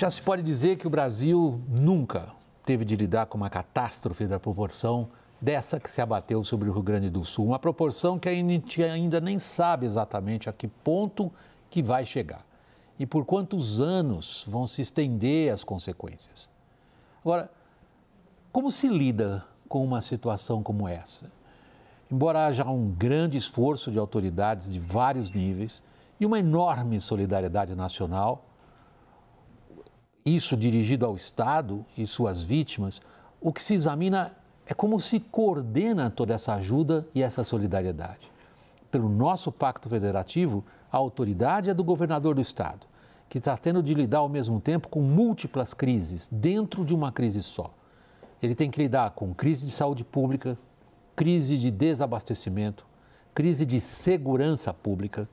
Já se pode dizer que o Brasil nunca teve de lidar com uma catástrofe da proporção dessa que se abateu sobre o Rio Grande do Sul, uma proporção que a gente ainda nem sabe exatamente a que ponto que vai chegar e por quantos anos vão se estender as consequências. Agora, como se lida com uma situação como essa? Embora haja um grande esforço de autoridades de vários níveis e uma enorme solidariedade nacional, isso dirigido ao Estado e suas vítimas, o que se examina é como se coordena toda essa ajuda e essa solidariedade. Pelo nosso pacto federativo, a autoridade é do governador do Estado, que está tendo de lidar ao mesmo tempo com múltiplas crises dentro de uma crise só. Ele tem que lidar com crise de saúde pública, crise de desabastecimento, crise de segurança pública,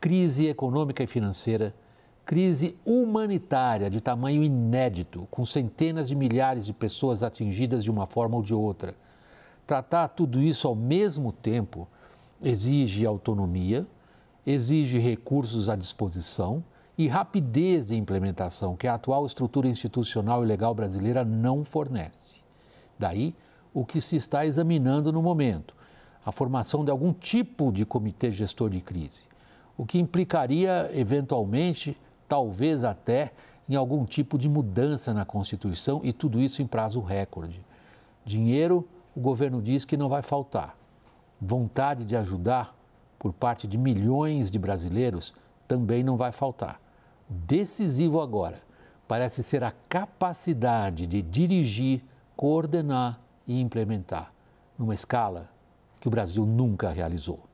crise econômica e financeira crise humanitária de tamanho inédito, com centenas de milhares de pessoas atingidas de uma forma ou de outra. Tratar tudo isso ao mesmo tempo exige autonomia, exige recursos à disposição e rapidez de implementação que a atual estrutura institucional e legal brasileira não fornece. Daí o que se está examinando no momento, a formação de algum tipo de comitê gestor de crise, o que implicaria, eventualmente, talvez até em algum tipo de mudança na Constituição e tudo isso em prazo recorde. Dinheiro, o governo diz que não vai faltar. Vontade de ajudar por parte de milhões de brasileiros também não vai faltar. Decisivo agora parece ser a capacidade de dirigir, coordenar e implementar, numa escala que o Brasil nunca realizou.